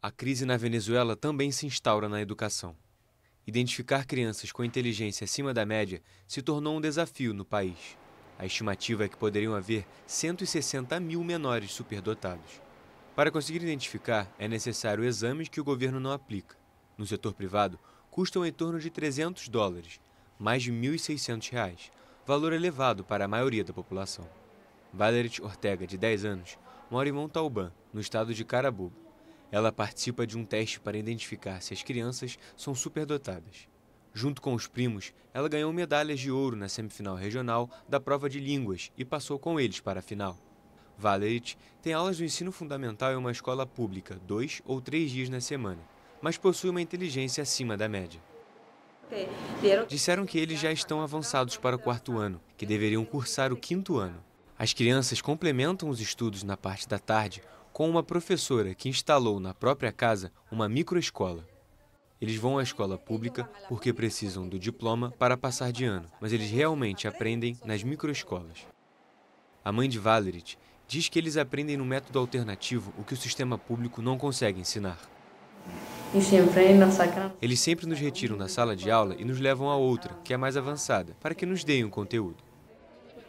A crise na Venezuela também se instaura na educação. Identificar crianças com inteligência acima da média se tornou um desafio no país. A estimativa é que poderiam haver 160 mil menores superdotados. Para conseguir identificar, é necessário exames que o governo não aplica. No setor privado, custam em torno de 300 dólares, mais de 1.600 reais, valor elevado para a maioria da população. Valerit Ortega, de 10 anos, mora em Montauban, no estado de Carabobo. Ela participa de um teste para identificar se as crianças são superdotadas. Junto com os primos, ela ganhou medalhas de ouro na semifinal regional da prova de línguas e passou com eles para a final. Valerit tem aulas do ensino fundamental em uma escola pública, dois ou três dias na semana, mas possui uma inteligência acima da média. Disseram que eles já estão avançados para o quarto ano, que deveriam cursar o quinto ano. As crianças complementam os estudos na parte da tarde com uma professora que instalou na própria casa uma microescola. Eles vão à escola pública porque precisam do diploma para passar de ano, mas eles realmente aprendem nas microescolas. A mãe de Valerit diz que eles aprendem no método alternativo o que o sistema público não consegue ensinar. Eles sempre nos retiram da sala de aula e nos levam a outra, que é mais avançada, para que nos deem o conteúdo.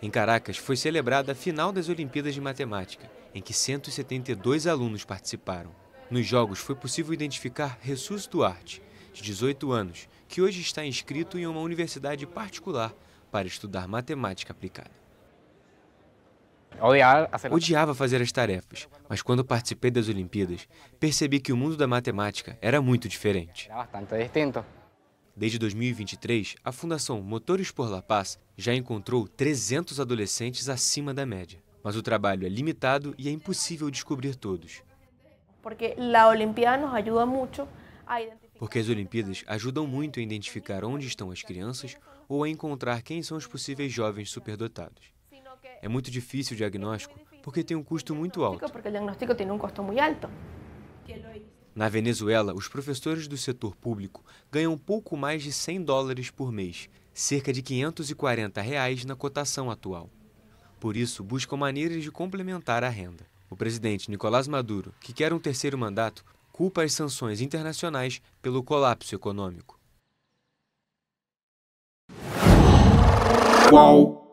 Em Caracas, foi celebrada a final das Olimpíadas de Matemática em que 172 alunos participaram. Nos jogos foi possível identificar Ressus Duarte, de 18 anos, que hoje está inscrito em uma universidade particular para estudar matemática aplicada. Odiava fazer as tarefas, mas quando participei das Olimpíadas, percebi que o mundo da matemática era muito diferente. Desde 2023, a Fundação Motores por La Paz já encontrou 300 adolescentes acima da média mas o trabalho é limitado e é impossível descobrir todos. Porque a Olimpíada nos ajuda muito a porque as Olimpíadas ajudam muito a identificar onde estão as crianças ou a encontrar quem são os possíveis jovens superdotados. É muito difícil o diagnóstico porque tem um custo muito alto. É na Venezuela, os professores do setor público ganham pouco mais de 100 dólares por mês, cerca de 540 reais na cotação atual. Por isso, buscam maneiras de complementar a renda. O presidente Nicolás Maduro, que quer um terceiro mandato, culpa as sanções internacionais pelo colapso econômico. Qual